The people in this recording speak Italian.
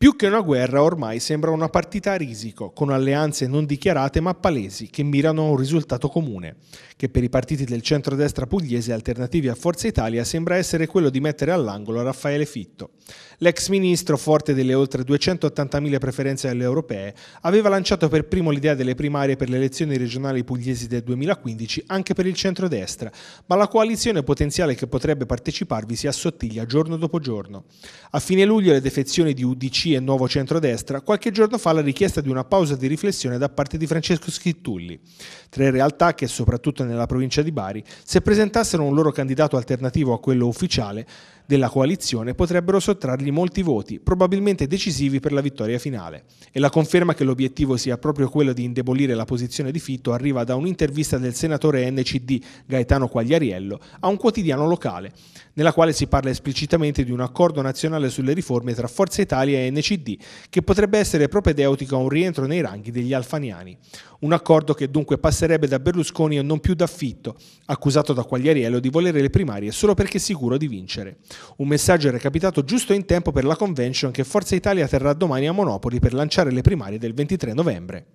Più che una guerra ormai sembra una partita a risico, con alleanze non dichiarate ma palesi, che mirano a un risultato comune, che per i partiti del centrodestra pugliese alternativi a Forza Italia sembra essere quello di mettere all'angolo Raffaele Fitto. L'ex ministro, forte delle oltre 280.000 preferenze alle europee, aveva lanciato per primo l'idea delle primarie per le elezioni regionali pugliesi del 2015 anche per il centrodestra, ma la coalizione potenziale che potrebbe parteciparvi si assottiglia giorno dopo giorno. A fine luglio le defezioni di UDC e Nuovo Centrodestra, qualche giorno fa la richiesta di una pausa di riflessione da parte di Francesco Schittulli, tre realtà che soprattutto nella provincia di Bari, se presentassero un loro candidato alternativo a quello ufficiale, della coalizione potrebbero sottrargli molti voti, probabilmente decisivi per la vittoria finale. E la conferma che l'obiettivo sia proprio quello di indebolire la posizione di Fitto arriva da un'intervista del senatore NCD Gaetano Quagliariello a un quotidiano locale, nella quale si parla esplicitamente di un accordo nazionale sulle riforme tra Forza Italia e NCD, che potrebbe essere propedeutico a un rientro nei ranghi degli alfaniani. Un accordo che dunque passerebbe da Berlusconi e non più da Fitto, accusato da Quagliariello di volere le primarie solo perché sicuro di vincere. Un messaggio era capitato giusto in tempo per la convention che Forza Italia terrà domani a Monopoli per lanciare le primarie del 23 novembre.